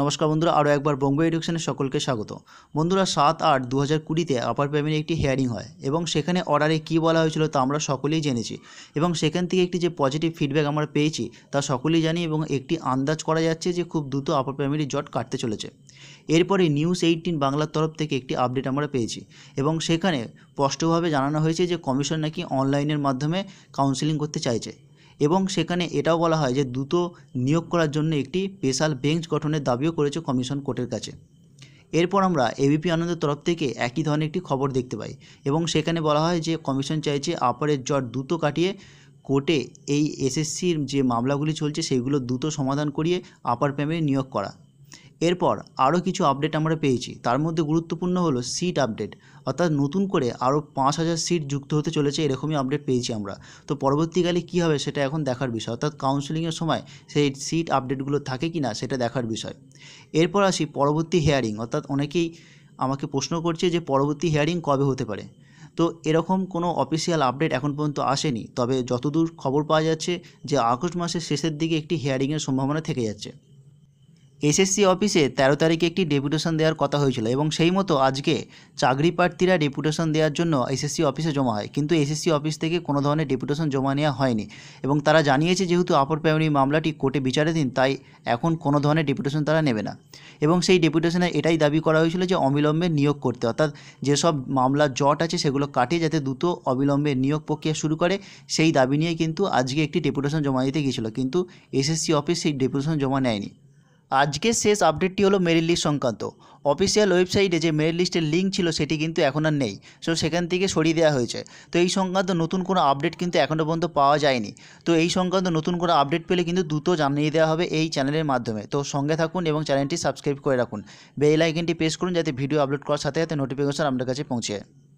নমস্কার বন্ধুরা আরও একবার বঙ্গ এডুকেশনের সকলকে স্বাগত বন্ধুরা সাত আট দু হাজার কুড়িতে আপার প্রাইমারি একটি হিয়ারিং হয় এবং সেখানে অর্ডারে কি বলা হয়েছিল তা আমরা সকলেই জেনেছি এবং সেখান থেকে একটি যে পজিটিভ ফিডব্যাক আমরা পেয়েছি তা সকলেই জানি এবং একটি আন্দাজ করা যাচ্ছে যে খুব দ্রুত আপার প্রাইমারি জট কাটতে চলেছে এরপরে নিউজ এইটিন বাংলার তরফ থেকে একটি আপডেট আমরা পেয়েছি এবং সেখানে স্পষ্টভাবে জানানো হয়েছে যে কমিশন নাকি অনলাইনের মাধ্যমে কাউন্সিলিং করতে চাইছে এবং সেখানে এটাও বলা হয় যে দ্রুত নিয়োগ করার জন্য একটি স্পেশাল বেঞ্চ গঠনের দাবিও করেছে কমিশন কোর্টের কাছে এরপর আমরা এবিপি আনন্দের তরফ থেকে একই ধরনের একটি খবর দেখতে পাই এবং সেখানে বলা হয় যে কমিশন চাইছে আপারের জ্বর দ্রুত কাটিয়ে কোর্টে এই এসএসসির যে মামলাগুলি চলছে সেইগুলো দ্রুত সমাধান করিয়ে আপার প্যামে নিয়োগ করা এরপর আরও কিছু আপডেট আমরা পেয়েছি তার মধ্যে গুরুত্বপূর্ণ হলো সিট আপডেট অর্থাৎ নতুন করে আরও পাঁচ হাজার সিট যুক্ত হতে চলেছে এরকমই আপডেট পেয়েছি আমরা তো পরবর্তীকালে কী হবে সেটা এখন দেখার বিষয় অর্থাৎ কাউন্সেলিংয়ের সময় সেই সিট আপডেটগুলো থাকে কি না সেটা দেখার বিষয় এরপর আসি পরবর্তী হেয়ারিং অর্থাৎ অনেকেই আমাকে প্রশ্ন করছে যে পরবর্তী হেয়ারিং কবে হতে পারে তো এরকম কোনো অফিসিয়াল আপডেট এখন পর্যন্ত আসেনি তবে যতদূর খবর পাওয়া যাচ্ছে যে আগস্ট মাসের শেষের দিকে একটি হেয়ারিংয়ের সম্ভাবনা থেকে যাচ্ছে এসএসসি অফিসে ১৩ তারিখে একটি ডেপুটেশন দেওয়ার কথা হয়েছিল এবং সেই মতো আজকে চাকরি প্রার্থীরা ডেপুটেশন দেওয়ার জন্য এসএসসি অফিসে জমা হয় কিন্তু এসএসসি অফিস থেকে কোনো ধরনের ডেপুটেশন জমা নেওয়া হয়নি এবং তারা জানিয়েছে যেহেতু আপর প্যামিলি মামলাটি কোর্টে বিচারাধীন তাই এখন কোনো ধরনের ডেপুটেশন তারা নেবে না এবং সেই ডেপুটেশনে এটাই দাবি করা হয়েছিল যে অবিলম্বে নিয়োগ করতে অর্থাৎ যেসব মামলা জট আছে সেগুলো কাটিয়ে যাতে দ্রুত অবিলম্বে নিয়োগ প্রক্রিয়া শুরু করে সেই দাবি নিয়ে কিন্তু আজকে একটি ডেপুটেশন জমা দিতে গিয়েছিল কিন্তু এসএসসি অফিস সেই ডেপুটেশন জমা নেয়নি আজকের শেষ আপডেটটি হলো মেরিট লিস্ট সংক্রান্ত অফিসিয়াল ওয়েবসাইটে যে মেরিট লিস্টের লিঙ্ক ছিল সেটি কিন্তু এখন আর নেই সো সেখান থেকে সরিয়ে দেওয়া হয়েছে তো এই সংক্রান্ত নতুন কোনো আপডেট কিন্তু এখনও পর্যন্ত পাওয়া যায়নি তো এই সংক্রান্ত নতুন কোনো আপডেট পেলে কিন্তু দ্রুত জানিয়ে দেওয়া হবে এই চ্যানেলের মাধ্যমে তো সঙ্গে থাকুন এবং চ্যানেলটি সাবস্ক্রাইব করে রাখুন বেল আইকনটি প্রেস করুন যাতে ভিডিও আপলোড করার সাথে সাথে নোটিফিকেশন আপনার কাছে পৌঁছে